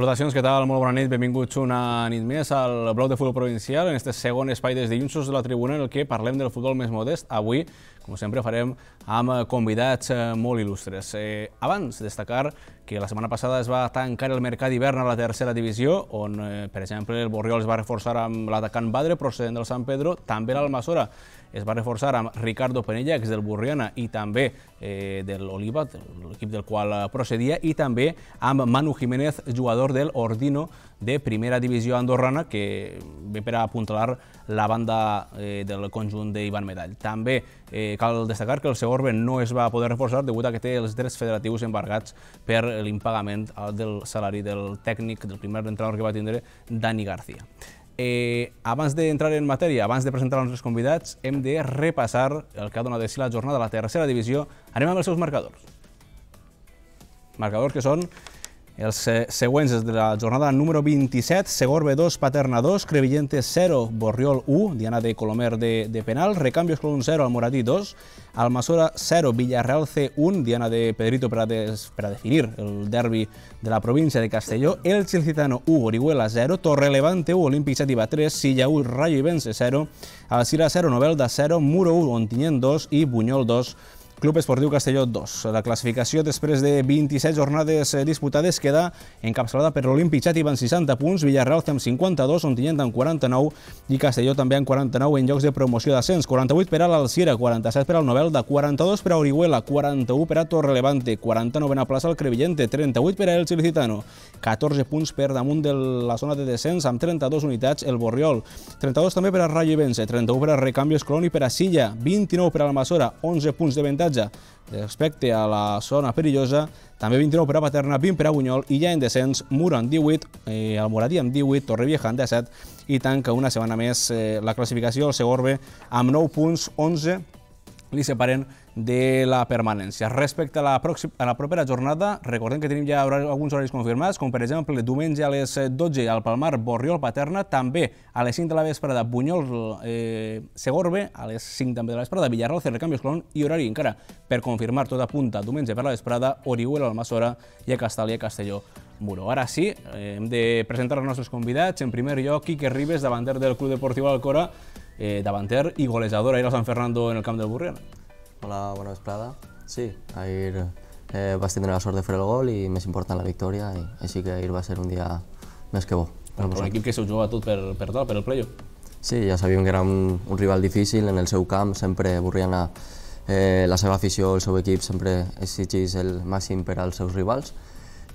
Salutacions, què tal? Molt bona nit, benvinguts una nit més al bloc de futbol provincial, en este segon espai des dilluns de la tribuna en el que parlem del futbol més modest. Avui, com sempre, farem amb convidats eh, molt il·lustres. Eh, abans, destacar que la setmana passada es va tancar el mercat d'hivern a la tercera divisió, on, eh, per exemple, el Borriol es va reforçar amb l'atacant Badre, procedent del Sant Pedro, també l'Almasora es va reforçar amb Ricardo Penella, ex del Burriana i també eh, de l'Oliva, l'equip del qual eh, procedia, i també amb Manu Jiménez, jugador del Ordino de primera divisió andorrana, que ve per apuntalar la banda eh, del conjunt d'Ivan Medall. També eh, cal destacar que el seu Orbe no es va poder reforçar degut a que té els drets federatius embargats per l'impagament eh, del salari del tècnic, del primer entrenador que va tindre, Dani García. Eh, abans d'entrar en matèria, abans de presentar els nostres convidats, hem de repassar el que ha donat de si la jornada de la tercera divisió. Anem amb els seus marcadors. Marcadors que són els següents de la jornada número 27, Segorbe 2, Paterna 2, Crevillente 0, Borriol 1, Diana de Colomer de, de penal, Recambios Colón 0, Almoratí 2, Almasora 0, Villarreal C1, Diana de Pedrito per a, des, per a definir el derbi de la província de Castelló, El Chilcitano 1, Orihuela 0, Torre Levante 1, Olímpic Sativa 3, Silla 1, Rayo Ibense 0, Alcira 0, Novelda 0, Muro 1, Ontinyent 2 i Buñol 2, Club Esportiu Castelló 2. La classificació després de 27 jornades eh, disputades queda encapçalada per l'Olímpic Xàtiva amb 60 punts, Villarreal amb 52, Ontinyent amb 49 i Castelló també amb 49 en llocs de promoció d'ascens. 48 per a l'Alciera, 47 per al Novelda, 42 per a Orihuela, 41 per a Torrelevante, 49 plaça al Crevillente, 38 per a El Cilicitano, 14 punts per damunt de la zona de descens amb 32 unitats el Borriol, 32 també per a Rayo Ibense, 31 per a Recambios Colón i per a Silla, 29 per a Masora, 11 punts de ventatge paratge respecte a la zona perillosa, també 29 per a Paterna, 20 per a Bunyol, i ja en descens, Mura amb 18, eh, el Moradí amb 18, Torrevieja amb 17, i tanca una setmana més eh, la classificació, el Segorbe, amb 9 punts, 11 li separen de la permanència. Respecte a la, pròxima, a la propera jornada, recordem que tenim ja alguns horaris confirmats, com per exemple diumenge a les 12 eh, al Palmar, Borriol, Paterna, també a les 5 de la vespre de Bunyol, eh, Segorbe, a les 5 també de la vespre de Villarreal, Cerrecanvi, Clon i horari encara per confirmar tota punta diumenge per la vesprada, Orihuela, Almassora i a Castalia, Castelló. Bueno, Ara sí, eh, hem de presentar els nostres convidats. En primer lloc, Quique Ribes, davanter del Club Deportiu Alcora, eh, davanter i golejador ahir a Sant Fernando en el camp del Borriol. Hola, bona vesprada. Sí, ahir eh, vas tindre la sort de fer el gol i més important la victòria, i, així que ahir va ser un dia més que bo. Per un equip que se ho jugava tot per, per tot, per el playoff. Sí, ja sabíem que era un, un rival difícil, en el seu camp sempre volien a, eh, la seva afició, el seu equip sempre exigís el màxim per als seus rivals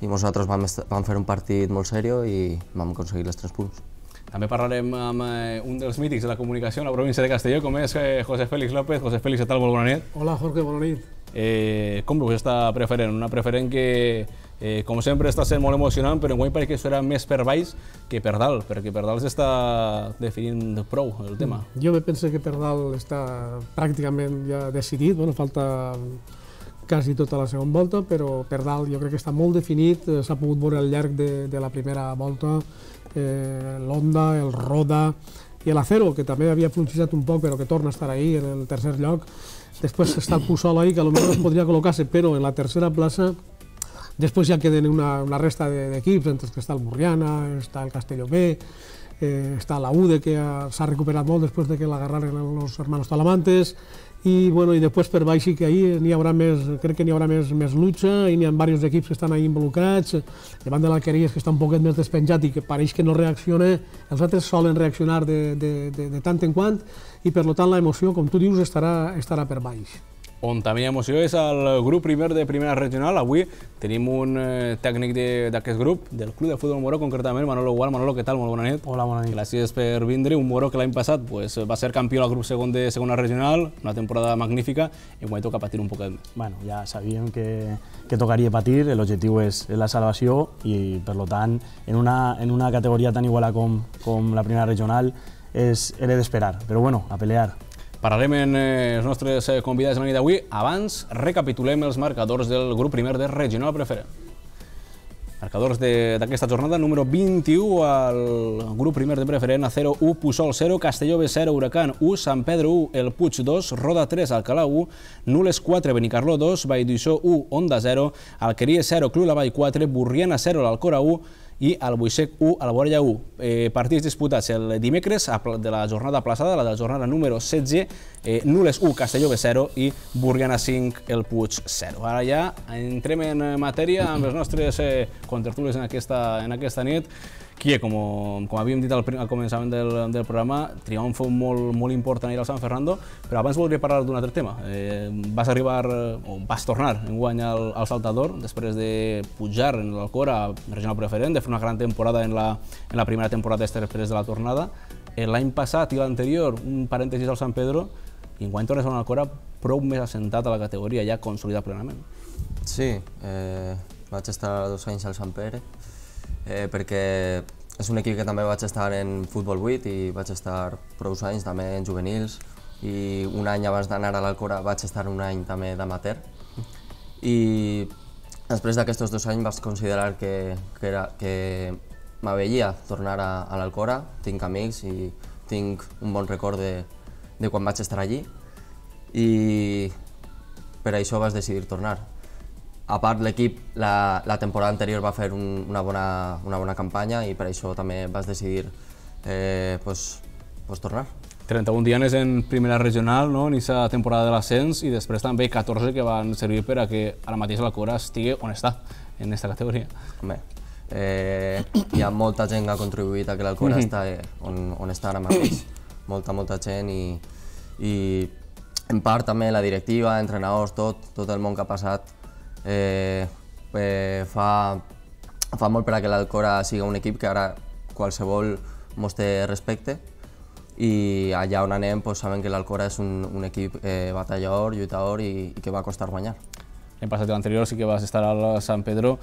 i nosaltres vam, vam fer un partit molt seriós i vam aconseguir els tres punts. També parlarem amb eh, un dels mítics de la comunicació a la província de Castelló, com és eh, José Félix López. José Félix, què tal? Molt bona nit. Hola, Jorge, bona nit. Eh, com veus aquesta preferent? Una preferent que, eh, com sempre, està sent molt emocionant, però en guany pareix que serà més per baix que per dalt, perquè per dalt s'està definint prou el tema. Jo me penso que per dalt està pràcticament ja decidit, bueno, falta quasi tota la segona volta, però per dalt jo crec que està molt definit, eh, s'ha pogut veure al llarg de, de la primera volta eh, l'Onda, el Roda i l'Acero, que també havia fluixejat un poc, però que torna a estar ahí en el tercer lloc. Després està el Puçol ahí, que potser es podria col·locar-se, però en la tercera plaça després ja queden una, una resta d'equips, entre els que està el Burriana, està el Castelló B, eh, està la UDE, que s'ha recuperat molt després de que l'agarraren els hermanos Talamantes, i, bueno, i després per baix sí que ahir n'hi haurà més, crec que n'hi haurà més, més lucha, i n'hi ha diversos equips que estan ahí involucrats, davant de l'Alqueries que està un poquet més despenjat i que pareix que no reacciona, els altres solen reaccionar de, de, de, de tant en quant, i per tant la emoció, com tu dius, estarà, estarà per baix on també hi ha emoció és el grup primer de primera regional. Avui tenim un eh, tècnic d'aquest grup, del Club de Futbol Moró, concretament, Manolo Gual. Manolo, què tal? Molt bona nit. Hola, bona nit. Gràcies per vindre. Un Moró que l'any passat pues, va ser campió al grup segon de segona regional, una temporada magnífica, i avui toca patir un poquet. Bueno, ja sabíem que, que tocaria patir, l'objectiu és la salvació, i per tant, en una, en una categoria tan iguala com, com la primera regional, és, era d'esperar, però bueno, a pelear. Parlarem amb eh, els nostres eh, convidats de la nit d'avui. Abans, recapitulem els marcadors del grup primer de Regional Preferent. Marcadors d'aquesta jornada, número 21 al grup primer de preferent a 0, 1, Puçol 0, Castelló B 0, Huracán 1, Sant Pedro 1, El Puig 2, Roda 3, Alcalà 1, Nules 4, Benicarló 2, Vallduixó 1, Onda 0, Alqueria 0, Club la Vall 4, Burriana 0, l'Alcora 1, i el Boixec 1, el Borella 1. Eh, partits disputats el dimecres de la jornada plaçada, la de la jornada número 16, eh, Nules 1, Castelló B 0 i Burgana 5, el Puig 0. Ara ja entrem en matèria amb els nostres eh, contertulis en aquesta, en aquesta nit. Qui, com, com havíem dit al, al començament del, del programa, triomfo molt, molt important ahir al San Fernando, però abans voldria parlar d'un altre tema. Eh, vas arribar, o vas tornar en guany al, al Saltador, després de pujar en l'Alcora a regional preferent, de fer una gran temporada en la, en la primera temporada després de la tornada. Eh, L'any passat i l'anterior, un parèntesis al San Pedro, i en guany tornes a l'Alcora prou més assentat a la categoria, ja consolidat plenament. Sí, eh, vaig estar dos anys al Sant Pere, eh, perquè és un equip que també vaig estar en Futbol 8 i vaig estar prou anys també en juvenils i un any abans d'anar a l'Alcora vaig estar un any també d'amater i després d'aquests dos anys vaig considerar que, que, era, que m'avellia tornar a, a l'Alcora, tinc amics i tinc un bon record de, de quan vaig estar allí i per això vas decidir tornar. A part, l'equip la, la temporada anterior va fer un, una, bona, una bona campanya i per això també vas decidir eh, pues, pues tornar. 31 dianes en primera regional, no? en aquesta temporada de l'ascens, i després també 14 que van servir per a que ara mateix la Cora estigui on està, en aquesta categoria. Bé, eh, hi ha molta gent que ha contribuït a que Cora mm -hmm. està on, on està ara mateix. molta, molta gent i, i en part també la directiva, entrenadors, tot, tot el món que ha passat eh, eh, fa, fa molt per a que l'Alcora sigui un equip que ara qualsevol mos té respecte i allà on anem doncs, sabem que l'Alcora és un, un equip eh, batallador, lluitador i, i que va costar guanyar. L'any passat i l'anterior sí que vas estar al Sant Pedro,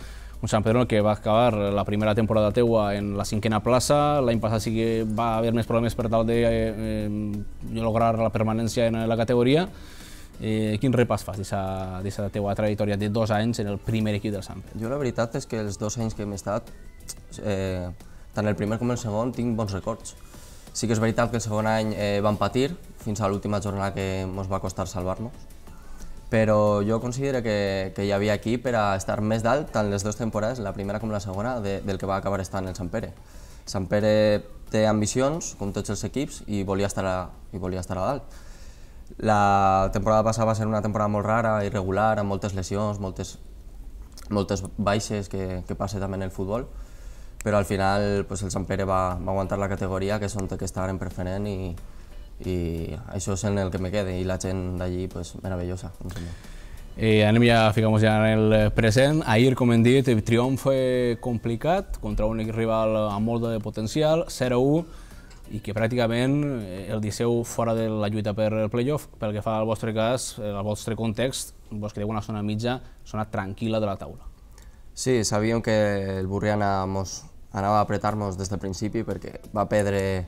un Sant Pedro que va acabar la primera temporada teua en la cinquena plaça, l'any passat sí que va haver més problemes per tal de eh, eh, lograr la permanència en la categoria, Eh, quin repàs fas d'aquesta teva trajectòria de dos anys en el primer equip del Pere? Jo la veritat és que els dos anys que hem estat, eh, tant el primer com el segon, tinc bons records. Sí que és veritat que el segon any eh, vam patir, fins a l'última jornada que ens va costar salvar-nos, però jo considero que, que hi havia aquí per a estar més dalt, tant les dues temporades, la primera com la segona, de, del que va acabar estant el Sant Pere. Sant Pere té ambicions, com tots els equips, i volia estar a, i volia estar a dalt la temporada passada va ser una temporada molt rara, irregular, amb moltes lesions, moltes, moltes baixes que, que passa també en el futbol, però al final pues, el Sant Pere va, va aguantar la categoria, que és on que estar en preferent, i, i això és en el que me quede, i la gent d'allí, pues, meravellosa. Eh, anem ja, ficamos ja en el present. Ahir, com hem dit, triomf complicat contra un rival amb molt de potencial, 0-1, i que pràcticament eh, el Disseu fora de la lluita per el playoff, pel que fa al vostre cas, eh, al vostre context, vos creieu una zona mitja, zona tranquil·la de la taula. Sí, sabíem que el Burriana mos anava a apretar-nos des del principi perquè va perdre,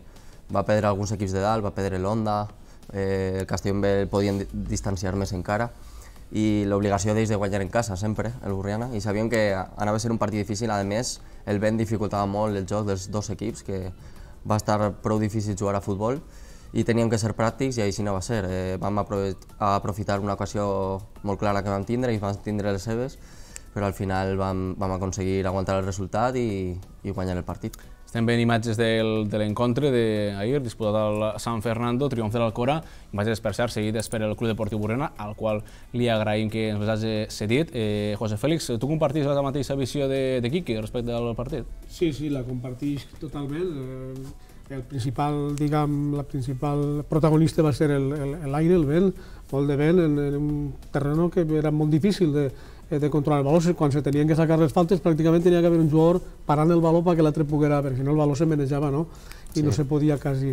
va perdre alguns equips de dalt, va perdre l'Onda, eh, el Castellonbel podien distanciar més encara i l'obligació d'ells de guanyar en casa, sempre, el Burriana, i sabíem que anava a ser un partit difícil, a més, el vent dificultava molt el joc dels dos equips, que, va estar prou difícil jugar a futbol i teníem que ser pràctics i així no va ser. Eh, vam aprofitar una ocasió molt clara que vam tindre i vam tindre les seves, però al final vam, vam aconseguir aguantar el resultat i, i guanyar el partit. Estem veient imatges del, de l'encontre d'ahir, disputat al San Fernando, triomf de l'Alcora, imatges per cert seguides per el Club Deportiu Burena, al qual li agraïm que ens les hagi cedit. Eh, José Félix, tu compartis la mateixa visió de, de Quique respecte al partit? Sí, sí, la compartís totalment. Eh, el principal, diguem, la principal protagonista va ser l'aire, el, el, el vent, molt de vent, en, en un terreno que era molt difícil de, Eh, de controlar el valor, quan se tenien que sacar les faltes pràcticament tenia que haver un jugador parant el valor perquè l'altre poguera, perquè si no el valor se menejava, no? i sí. no se podia quasi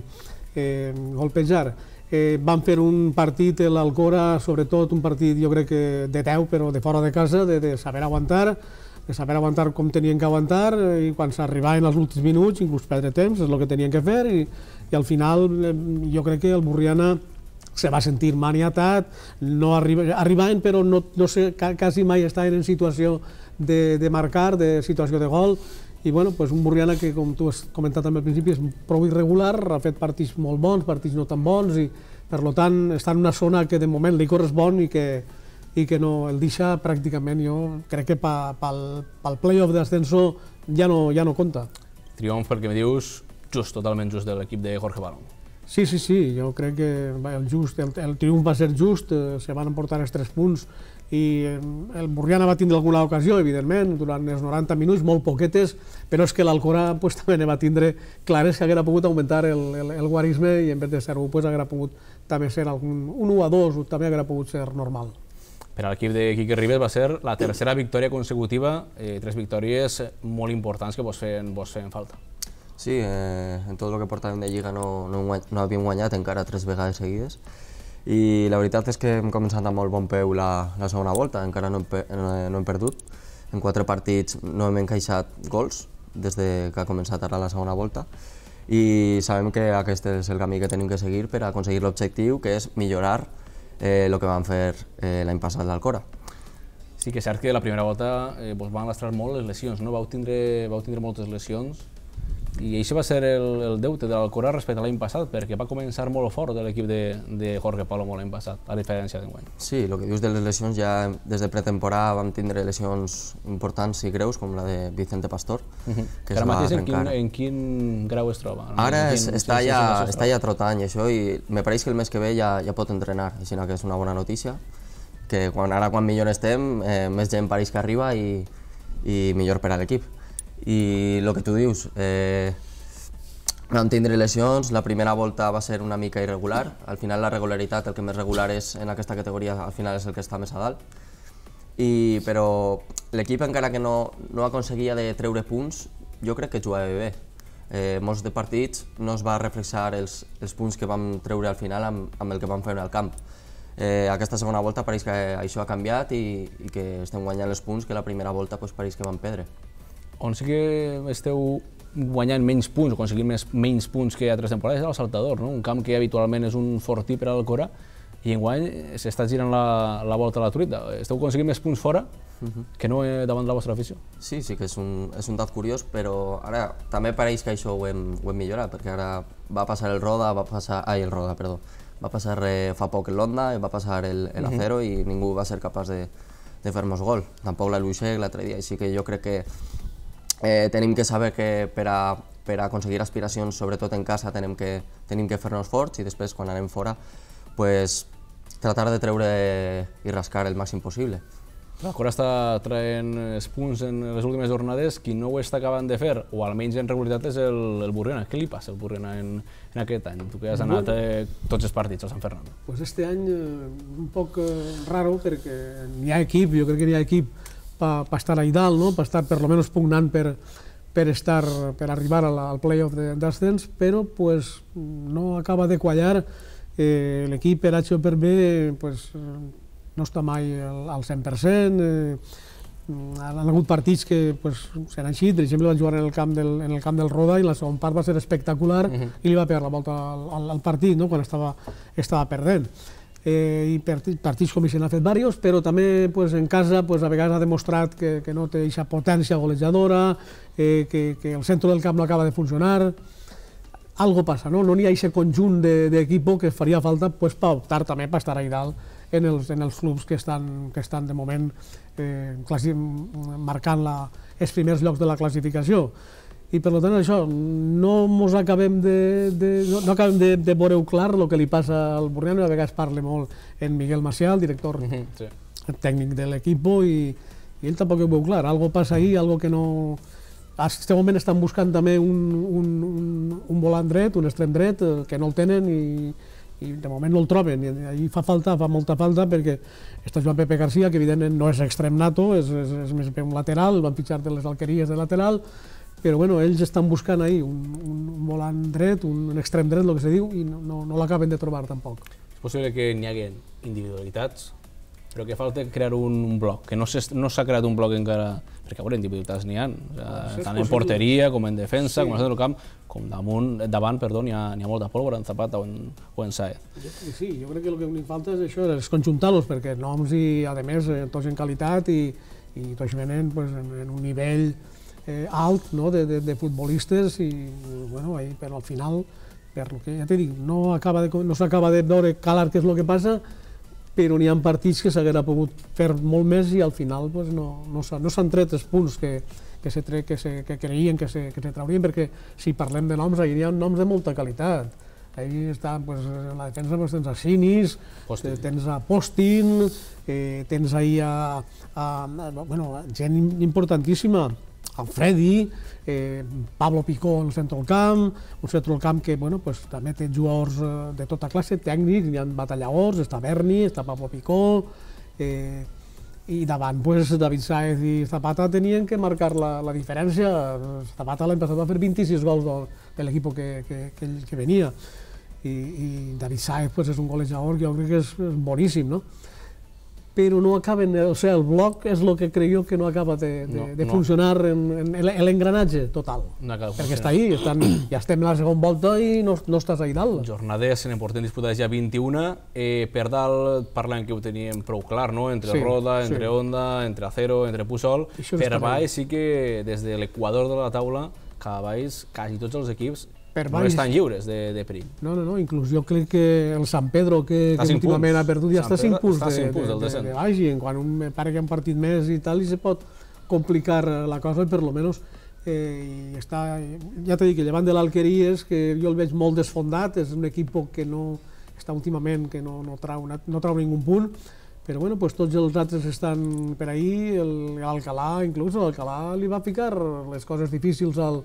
eh, golpejar. Eh, van fer un partit, l'Alcora, sobretot un partit jo crec que de teu, però de fora de casa, de, de saber aguantar, de saber aguantar com tenien que aguantar eh, i quan s'arribaven els últims minuts, inclús perdre temps, és el que tenien que fer i, i al final eh, jo crec que el Borriana se va sentir maniatat, no arriba, arribaven però no, no sé, quasi mai estaven en situació de, de marcar, de situació de gol, i bueno, pues un Borriana que, com tu has comentat també al principi, és prou irregular, ha fet partits molt bons, partits no tan bons, i per lo tant està en una zona que de moment li correspon i que, i que no el deixa pràcticament, jo crec que pel, pel, pel playoff d'ascenso ja no, ja no compta. Triomf, perquè me dius, just, totalment just de l'equip de Jorge Barón. Sí, sí, sí, jo crec que el, just, el, el triomf va ser just, eh, se van emportar els tres punts i eh, el Borriana va tindre alguna ocasió, evidentment, durant els 90 minuts, molt poquetes, però és que l'Alcora pues, també ne va tindre clares que haguera pogut augmentar el, el, el guarisme i en vez de ser-ho pues, haguera pogut també ser algun, un 1 a 2, també haguera pogut ser normal. Per a l'equip de Quique Ribes va ser la tercera victòria consecutiva, eh, tres victòries molt importants que vos feien, vos feien falta. Sí, eh, en tot el que portàvem de Lliga no, no, no havíem guanyat encara tres vegades seguides i la veritat és que hem començat amb molt bon peu la, la segona volta, encara no hem, no hem perdut. En quatre partits no hem encaixat gols des de que ha començat ara la segona volta i sabem que aquest és el camí que tenim que seguir per aconseguir l'objectiu, que és millorar eh, que vam fer eh, l'any passat l'Alcora. Sí que és cert que la primera volta eh, vos van lastrar molt les lesions, no? Vau tindre, vau tindre moltes lesions, i això va ser el, el deute de l'Alcorà respecte a l'any passat, perquè va començar molt fort l'equip de, de Jorge Palomo l'any passat, a diferència d'enguany. Sí, el que dius de les lesions, ja des de pretemporada vam tindre lesions importants i greus, com la de Vicente Pastor, que, que ara mateix en quin, en quin grau es troba? No? Ara quin, està, sí, ja, està ja trotant i això, i me pareix que el mes que ve ja, ja pot entrenar, així que és una bona notícia, que quan, ara quan millor estem, eh, més gent pareix que arriba i, i millor per a l'equip i el que tu dius, eh, vam tindre lesions, la primera volta va ser una mica irregular, al final la regularitat, el que més regular és en aquesta categoria, al final és el que està més a dalt, i, però l'equip encara que no, no aconseguia de treure punts, jo crec que jugava bé. Eh, molts de partits no es va reflexar els, els punts que vam treure al final amb, amb el que vam fer al camp. Eh, aquesta segona volta pareix que això ha canviat i, i que estem guanyant els punts que la primera volta pues, pareix que vam perdre on sí que esteu guanyant menys punts, aconseguint més, menys punts que altres temporades, és el Saltador, no? un camp que habitualment és un fortí per al Cora, i en guany s'està girant la, la volta a la truita. Esteu aconseguint més punts fora mhm. que no eh, davant de la vostra afició. Sí, sí que és un, és un dat curiós, però ara també pareix que això ho hem, ho hem millorat, perquè ara va passar el Roda, va passar... Ai, el Roda, perdó. Va passar eh, fa poc el Londa, va passar el, el mhm. Acero uh -huh. i ningú va ser capaç de, de fer-nos gol. Tampoc la Luixec l'altre dia, així que jo crec que eh, tenim que saber que per a, per a aconseguir aspiracions, sobretot en casa, tenim que, tenim que fer-nos forts i després, quan anem fora, pues, tratar de treure i rascar el màxim possible. La Cora està traient els punts en les últimes jornades. Qui no ho està acabant de fer, o almenys en regularitat, és el, el Burriana. Què li passa al Burriana en, en aquest any? Tu que has anat eh, tots els partits al Sant Fernando. Pues este any eh, un poc eh, raro perquè n'hi ha equip, jo crec que n'hi ha equip per pa estar ahí dalt, no? per estar per lo menos pugnant per, per, estar, per arribar al, la, al playoff d'Ascens, però pues, no acaba de quallar eh, l'equip per H o per B pues, no està mai al, al 100%, eh, han hagut partits que pues, seran així, per exemple van jugar en el, camp del, en el camp del Roda i la segona part va ser espectacular uh mhm. -huh. i li va pegar la volta al, al, al partit no? quan estava, estava perdent eh, i partits com se n'ha fet diversos, però també pues, en casa pues, a vegades ha demostrat que, que no té aquesta potència golejadora, eh, que, que el centre del camp no acaba de funcionar, algo passa, no? No n'hi ha aquest conjunt d'equip de, que faria falta pues, per optar també per estar a dalt en els, en els clubs que estan, que estan de moment eh, marcant la, els primers llocs de la classificació i per tant això, no mos acabem de, de, no, no acabem de, de veure-ho clar el que li passa al Borriano, a vegades parla molt en Miguel Marcial, director mhm, sí. tècnic de l'equip, i, i ell tampoc ho veu clar, algo passa ahí, algo que no... En aquest moment estan buscant també un, un, un, un volant dret, un extrem dret, eh, que no el tenen i, i de moment no el troben, i allí fa falta, fa molta falta, perquè està Joan Pepe Garcia, que evidentment no és extrem nato, és, és, és més bé un lateral, el van fitxar de les alqueries de lateral, però bueno, ells estan buscant ahir un, un volant dret, un, un extrem dret, el que se diu, i no, no, no l'acaben de trobar tampoc. És possible que n'hi haguen individualitats, però que falta crear un, un bloc, que no s'ha no creat un bloc encara, perquè a veure, individualitats n'hi ha, o sigui, tant possible. en porteria com en defensa, sí. com en el camp, com damunt, davant, perdó, n'hi ha, ha molta pólvora en Zapata o en, o en Saez. Sí, jo crec que el que li falta és això, és conjuntar-los, perquè noms i, a més, eh, tots en qualitat i, i tots venen pues, en, en un nivell eh, alt no? de, de, de futbolistes i bueno, ahí, però al final per lo que ja t'he dit, no, acaba de, no s'acaba de veure calar què és el que passa, però n'hi ha partits que s'haguera pogut fer molt més i al final pues, no, no s'han no tret els punts que, que, se tre, que, se, que creien que se, que se traurien, perquè si parlem de noms, hi ha noms de molta qualitat. Ahí està, pues, en la defensa pues, tens a Sinis, Postin. Eh, tens a Postin, eh, tens ahir a, a, a, bueno, gent importantíssima, en Freddy, eh, Pablo Picó en el centre del camp, un centre del camp que bueno, pues, també té jugadors eh, de tota classe, tècnics, hi ha batalladors, està Berni, està Pablo Picó, eh, i davant pues, David Saez i Zapata tenien que marcar la, la diferència. Zapata l'any passat a fer 26 gols de, de l'equip que, que, que, que venia. I, i David Saez pues, és un golejador que jo crec que és, és boníssim, no? pero no acaben, o sea, el bloc és el que creio que no acaba de, de, no, de no. funcionar en, en, en l'engranatge total. No acaba Perquè està ahí, estan, ja estem a la segona volta i no, no estàs ahí dalt. Jornades en important disputades ja 21, eh, per dalt parlem que ho teníem prou clar, no? entre sí, Roda, sí. entre Onda, entre Acero, entre Pusol, per baix sí que des de l'equador de la taula, cada baix, quasi tots els equips per no estan lliures de, de perill. No, no, no, inclús jo crec que el Sant Pedro, que, que últimament punts. ha perdut, ja Sant està 5 punts, de, de, de, de, de baix, i en quan un pare que un partit més i tal, i se pot complicar la cosa, per lo menos eh, està, ja t'he dit que llevant de l'Alqueries, que jo el veig molt desfondat, és un equip que no està últimament, que no, no, trau, no trau ningun punt, però bueno, pues, tots els altres estan per ahir, l'Alcalà, inclús l'Alcalà li va ficar les coses difícils al,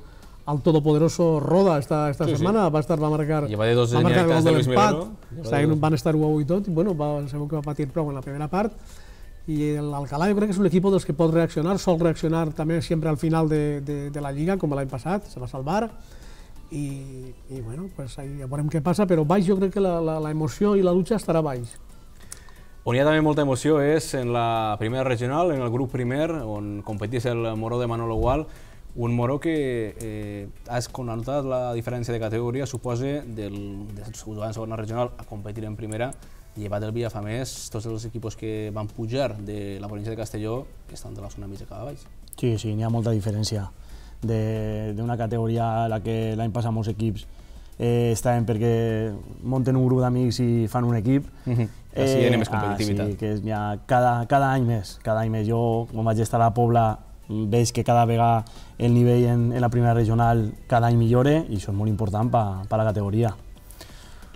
el Todopoderoso Roda esta, esta sí, setmana, sí. va estar, va marcar, va marcar el gol de l'empat, van estar-ho avui tot, i bueno, va, sabeu que va patir prou en la primera part, i l'Alcalà jo crec que és un equip dels que pot reaccionar, sol reaccionar també sempre al final de, de, de la Lliga, com l'any passat, se va salvar, i, i bueno, pues ahí ja veurem què passa, però baix jo crec que la, la, la emoció i la lucha estarà baix. On hi ha també molta emoció és en la primera regional, en el grup primer, on competís el Moró de Manolo Gual, un Moro que eh, has connotat la diferència de categoria, suposa, del, de jugar en segona regional a competir en primera, llevat el més, tots els equips que van pujar de la província de Castelló estan de la zona mitja cap baix. Sí, sí, n'hi ha molta diferència d'una categoria a la que l'any passat molts equips eh, estaven perquè munten un grup d'amics i fan un equip. Uh mhm. -huh. eh, Així hi ha més competitivitat. Ah, sí, que és, ha cada, cada any més, cada any més. Jo quan vaig estar a la Pobla veig que cada vegada el nivell en, en la primera regional cada any millore i això és molt important per pa, la categoria.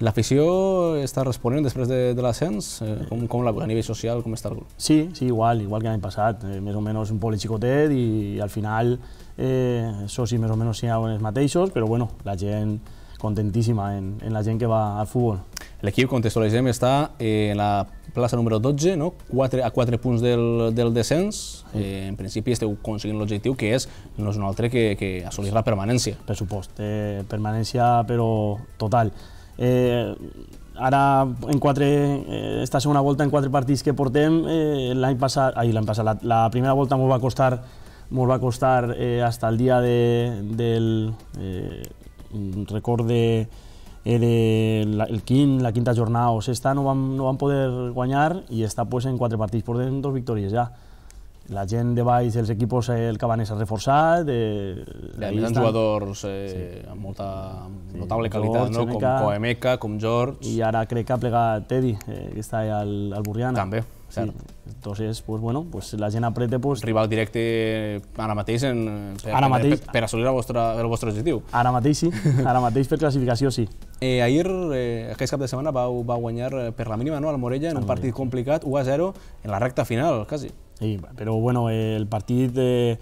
L'afició està responent després de, de l'ascens? Eh, com, com la, a nivell social, com està el grup? Sí, sí, igual, igual que l'any passat. Eh, més o menys un poble xicotet i, i al final eh, socis més o menys siguin els mateixos, però bueno, la gent contentíssima en, en la gent que va al futbol. L'equip, contextualitzem, està eh, en la plaça número 12, no? 4, a 4 punts del, del descens. Eh, en principi esteu aconseguint l'objectiu, que és, no és un altre que, que assolir la permanència. Per supost, eh, permanència però total. Eh, ara, en quatre, eh, esta segona volta, en quatre partits que portem, eh, l'any passat, ai, l'any passat, la, la primera volta m'ho va costar mos va costar eh, hasta el dia de, del eh, record de, eh, la, el quin, la quinta jornada o sexta no vam, no van poder guanyar i està pues, en quatre partits portem dos victòries ja. La gent de baix, els equips, eh, el Cabanes s'ha reforçat... Eh, ja, jugadors eh, sí. amb molta amb sí. notable qualitat, George, no? com Coemeca, com George... I ara crec que ha plegat Teddy, eh, que està al, al Burriana. També, cert. Sí. Entonces, pues bueno, pues la gent apreta... Pues, Rival directe ara mateix en, per, ara mateix, per, per assolir el vostre, el vostre objectiu. Ara mateix sí, ara mateix per classificació sí. Eh, ahir, eh, aquest cap de setmana, va, va guanyar eh, per la mínima no, al Morella en un partit complicat, 1-0, en la recta final, quasi. Sí, però bueno, eh, el partit... Eh,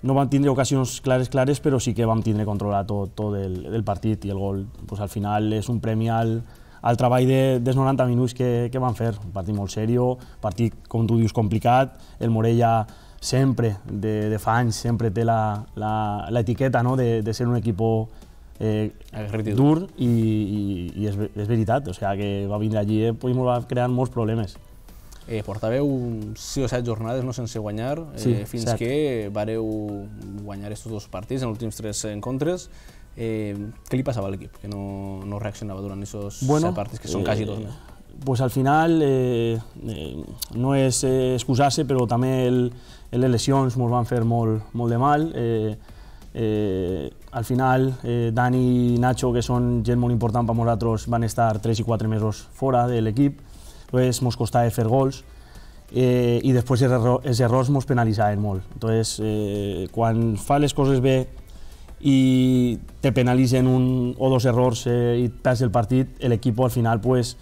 no vam tindre ocasions clares clares, però sí que vam tindre controlat tot, tot el, el partit i el gol. Pues, al final és un premi al, al treball de, dels 90 minuts que, que van fer. Un partit molt un partit, com tu dius, complicat. El Morella sempre, de, de fa anys, sempre té l'etiqueta no? de, de ser un equip eh, dur i, i, i és, és veritat, o sigui, que va vindre allí eh, i va crear molts problemes. Eh, portàveu 6 o 7 jornades no sense guanyar, eh, sí, fins que vareu guanyar aquests dos partits en els últims 3 encontres. Eh, ¿Qué le pasaba al equipo? Que no, no reaccionaba durante esos bueno, partes, que son casi dos meses. Eh, pues al final eh, eh no és eh, excusar-se, però també el, les lesions ens van fer molt, molt de mal. Eh, eh, al final, eh, Dani i Nacho, que són gent molt important per nosaltres, van estar 3 i 4 mesos fora de l'equip, Llavors, ens costava fer gols, eh, i després els errors ens penalitzaven molt. Entonces, eh, quan fa les coses bé y te penalicen un o dos errores eh, y perds el partido, el equipo al final, pues,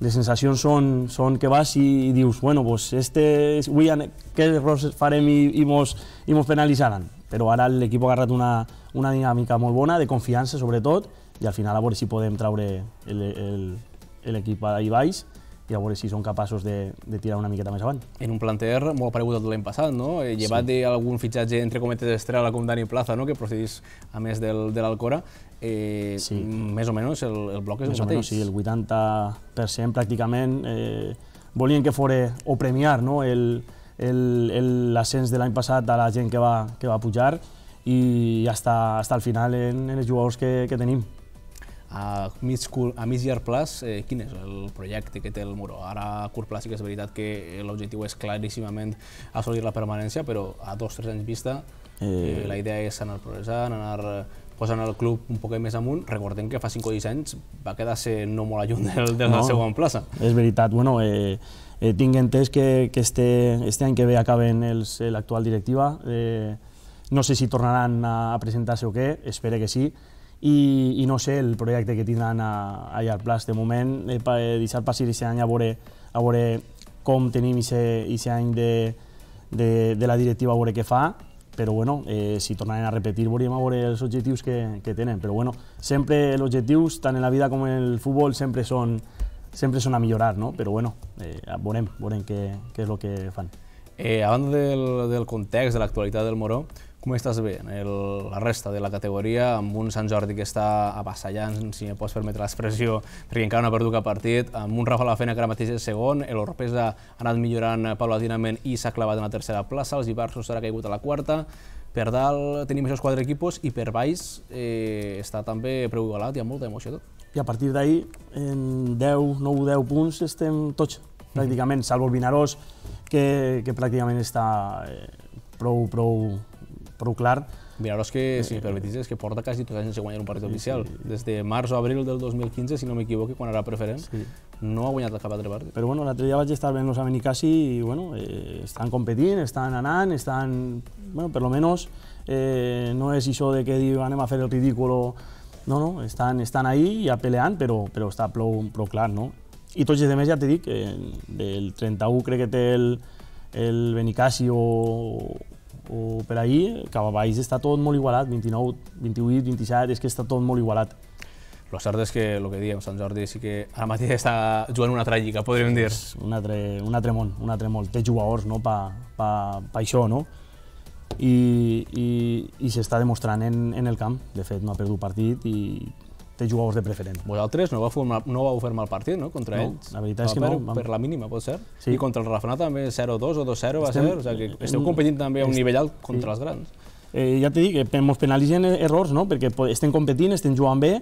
les sensacions són, són que vas i, i dius, bueno, pues este, avui què errors farem i, i, mos, i mos penalitzaran. Però ara l'equip ha agarrat una, una dinàmica molt bona, de confiança sobretot, i al final a veure si podem traure l'equip a baix i a veure si són capaços de, de tirar una miqueta més avant. En un planter molt aparegut el de l'any passat, no? Eh, llevat sí. d'algun fitxatge entre cometes estrella com Dani Plaza, no? que procedís a més del, de l'Alcora, eh, sí. més o menys el, el bloc és més el mateix. Menys, sí, el 80% pràcticament eh, volien que fos o premiar no? l'ascens de l'any passat a la gent que va, que va pujar i hasta, hasta el final en, en els jugadors que, que tenim. A mig, a mig llarg plaç, eh, quin és el projecte que té el Muro? Ara a curt plaç sí que és veritat que l'objectiu és claríssimament assolir la permanència, però a dos o tres anys vista eh. eh, la idea és anar progressant, anar eh, posant el club un poquet més amunt. Recordem que fa 5 o 10 anys va quedar-se no molt lluny del, de la no, segona plaça. És veritat, bueno, eh, eh, tinc entès que, que este, este any que ve acaben eh, l'actual directiva. Eh, no sé si tornaran a, a presentar-se o què, espero que sí, i, i no sé, el projecte que tindran a, a llarg plaç. De moment, he eh, eh deixat passar aquest any a veure, a veure com tenim aquest any de, de, de la directiva, a veure què fa, però bueno, eh, si tornarem a repetir, veuríem a veure els objectius que, que tenen. Però bueno, sempre els objectius, tant en la vida com en el futbol, sempre són, sempre són a millorar, no? però bueno, eh, veurem, veurem què, què és el que fan. Eh, a banda del, del context, de l'actualitat del Moró, com estàs bé? El, la resta de la categoria, amb un Sant Jordi que està avassallant, si em pots permetre l'expressió, perquè encara no ha perdut cap partit, amb un Rafa Lafena que ara mateix és segon, el ha anat millorant paulatinament i s'ha clavat en la tercera plaça, els Ibarsos s'ha caigut a la quarta, per dalt tenim aquests quatre equipos i per baix eh, està també preu igualat, hi ha molta emoció tot. I a partir d'ahir, en 10, 9, 10 punts, estem tots, mhm. pràcticament, salvo el Vinaròs, que, que pràcticament està eh, prou, prou, però, clar... Miraros que, si eh, em permetis, és que porta quasi tot sense guanyar un partit sí, oficial. Sí. Des de març o abril del 2015, si no m'equivoque, quan era preferent, sí. no ha guanyat cap altre partit. Però bueno, l'altre dia vaig estar veient-los a Benicassi i bueno, eh, estan competint, estan anant, estan... Bueno, per lo menos eh, no és això de que diu anem a fer el ridículo no, no, estan, estan ahí ja peleant, però, però està prou, prou clar, no? I tots els demés ja t'he dit, que del 31 crec que té el, el Benicassi o, o per ahir, cap a baix està tot molt igualat, 29, 28, 27, és que està tot molt igualat. Lo cert és que el que diem, Sant Jordi sí que ara mateix està jugant una altra lliga, podríem dir. un altre, un altre món, un altre món. Té jugadors no, per pa, pa això, no? i, i, i s'està demostrant en, en el camp. De fet, no ha perdut partit i té jugadors de preferent. Vosaltres no vau fer mal, no vau fer mal partit, no?, contra no, ells. La veritat és que per, no. Per la mínima, pot ser. Sí. I contra el Rafa també 0-2 o 2-0 va ser. O sigui, que esteu competint també a un nivell alt contra sí. els grans. Eh, ja t'he dit que ens penalitzen errors, no? perquè estem competint, estem jugant bé,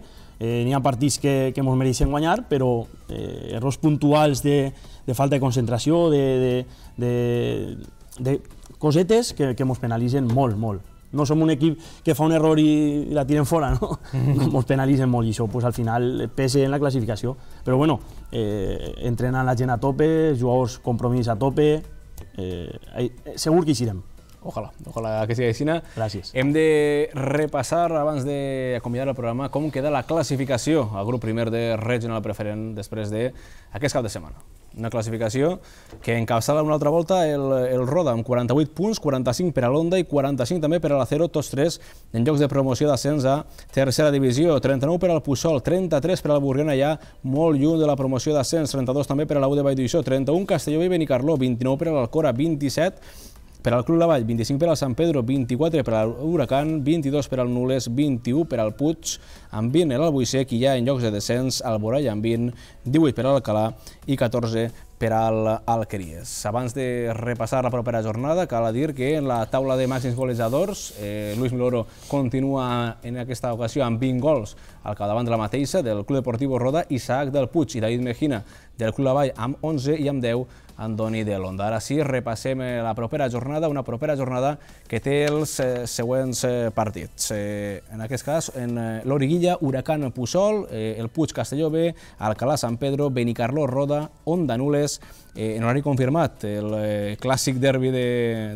eh, n'hi ha partits que, que ens mereixen guanyar, però eh, errors puntuals de, de falta de concentració, de, de, de, de cosetes que, que ens penalitzen molt, molt no som un equip que fa un error i, la tiren fora, no? no mos penalitzen molt i això pues, al final eh, pese en la classificació. Però bueno, eh, entrenant la gent a tope, jugadors compromís a tope, eh, eh, segur que hi serem. Ojalà, ojalà que sigui així. Gràcies. Hem de repassar, abans d'acomiadar el programa, com queda la classificació al grup primer de Regional Preferent després d'aquest cap de setmana una classificació que encapçala una altra volta el, el Roda, amb 48 punts, 45 per a l'Onda i 45 també per a l'Acero, tots tres en llocs de promoció d'ascens a tercera divisió. 39 per al Pussol, 33 per la Burguena, ja molt lluny de la promoció d'ascens, 32 també per a U de Vallduixó, 31 Castelló i Benicarló, 29 per a l'Alcora, 27 per al Club Lavall, 25 per al Sant Pedro, 24 per al Huracán, 22 per al Nules, 21 per al Puig, amb 20 Buissec i ja en llocs de descens el Borall amb 20, 18 per al Alcalà i 14 per al Alqueries. Abans de repassar la propera jornada, cal dir que en la taula de màxims golejadors, eh, Luis Miloro continua en aquesta ocasió amb 20 gols al capdavant de la mateixa, del Club Deportiu Roda, Isaac del Puig i David Mejina del Club Lavall amb 11 i amb 10 Andoni Delonda. Ara sí, repassem eh, la propera jornada, una propera jornada que té els eh, següents eh, partits. en aquest cas, en l'Origuilla, Huracán Pusol, el Puig Castelló B, Alcalá San Pedro, Benicarló Roda, Onda Nules, en horari confirmat, el clàssic derbi de,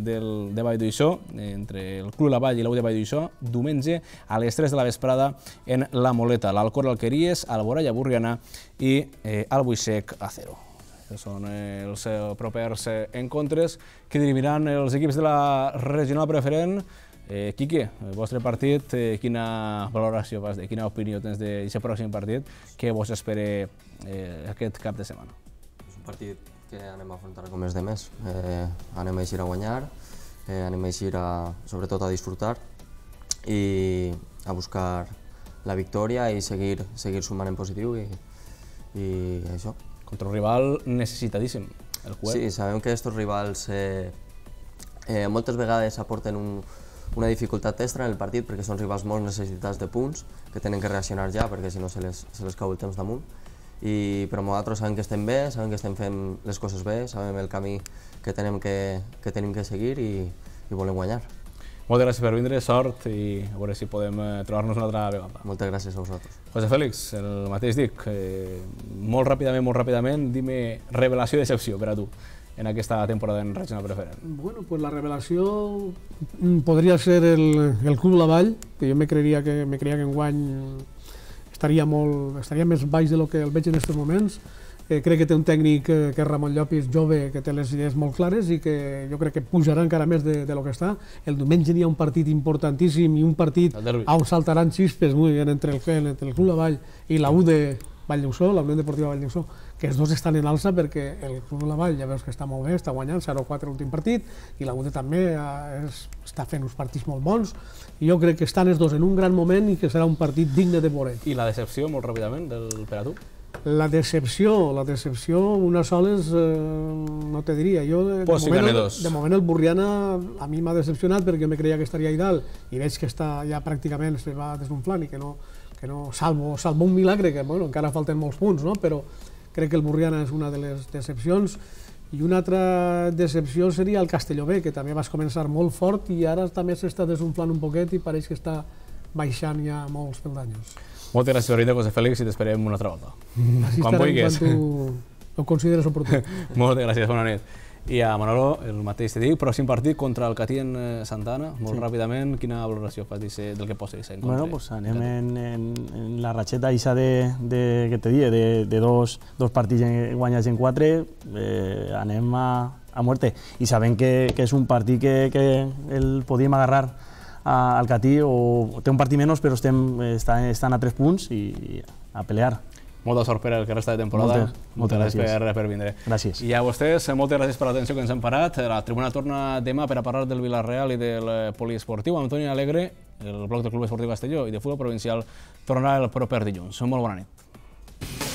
del, de Vall d'Uixó, entre el Club La Vall i l'Ou de Vall d'Uixó, diumenge a les 3 de la vesprada en La Moleta, l'Alcor Alqueries, Alboralla Burriana i eh, Albuixec a 0 que són eh, els propers encontres que dirimiran els equips de la regional preferent. Eh, Quique, el vostre partit, eh, quina valoració vas de, quina opinió tens d'aquest pròxim partit? Què vos espera eh, aquest cap de setmana? És un partit que anem a afrontar com és de més. Eh, anem a eixir a guanyar, anem a eixir a, sobretot a disfrutar i a buscar la victòria i seguir, seguir sumant en positiu i, i això contra un rival necessitadíssim, el Cuer. Sí, sabem que aquests rivals eh, eh, moltes vegades aporten un, una dificultat extra en el partit perquè són rivals molt necessitats de punts que tenen que reaccionar ja perquè si no se les, se les cau el temps damunt i, però nosaltres sabem que estem bé, sabem que estem fent les coses bé, sabem el camí que tenim que, que, tenim que seguir i, i volem guanyar. Moltes gràcies per vindre, sort i a veure si podem eh, trobar-nos una altra vegada. Moltes gràcies a vosaltres. José Fèlix, el mateix dic, eh, molt ràpidament, molt ràpidament, dime revelació i decepció per a tu en aquesta temporada en regional preferent? Bueno, pues la revelació mm, podria ser el, el Club La Vall, que jo me creia que, me creia que enguany estaria, molt, estaria més baix de lo que el veig en aquests moments, eh, crec que té un tècnic que, eh, que és Ramon Llopis, jove, que té les idees molt clares i que jo crec que pujarà encara més de, de lo que està. El diumenge hi ha un partit importantíssim i un partit on saltaran xispes molt bé entre el, entre el Club Vall i la U de vall la Unió Deportiva vall que els dos estan en alça perquè el Club Vall ja veus que està molt bé, està guanyant 0-4 l'últim partit i la UD també eh, és, està fent uns partits molt bons i jo crec que estan els dos en un gran moment i que serà un partit digne de veure. I la decepció, molt ràpidament, del, Peratú? La decepció, la decepció, una sola és, eh, no te diria. Jo, de, pues moment, de moment el Burriana a mi m'ha decepcionat perquè me creia que estaria ahí dalt i veig que està ja pràcticament se va desunflant i que no, que no salvo, salvo un milagre, que bueno, encara falten molts punts, no? però crec que el Burriana és una de les decepcions. I una altra decepció seria el B, que també vas començar molt fort i ara també s'està desunflant un poquet i pareix que està baixant ja molts peldanyos. Moltes gràcies, Rita, José Félix, i t'esperem una altra volta. Així quan vulguis. Quan tu ho consideres oportú. Moltes gràcies, bona nit. I a Manolo, el mateix te dic, pròxim partit contra el Catí en eh, Santana, molt sí. ràpidament, quina valoració fas del que pots dir? Bueno, pues anem en, en, en la ratxeta ixa de, de, que te die, de, de dos, dos partits en, guanyats en quatre, eh, anem a, a muerte. I sabem que, que és un partit que, que el podíem agarrar al Catí o té un partit menys, però estem, estan, estan a tres punts i a pelear. Molta sort per el que resta de temporada. Moltes, moltes, moltes gràcies, gràcies per, per vindre. Gràcies. I a vostès, eh, moltes gràcies per l'atenció que ens han parat. Eh, la tribuna torna demà per a parlar del Villarreal i del eh, poliesportiu. Antoni Alegre, el bloc del Club Esportiu Castelló i de Futbol Provincial, tornarà el proper dilluns. Molt bona nit.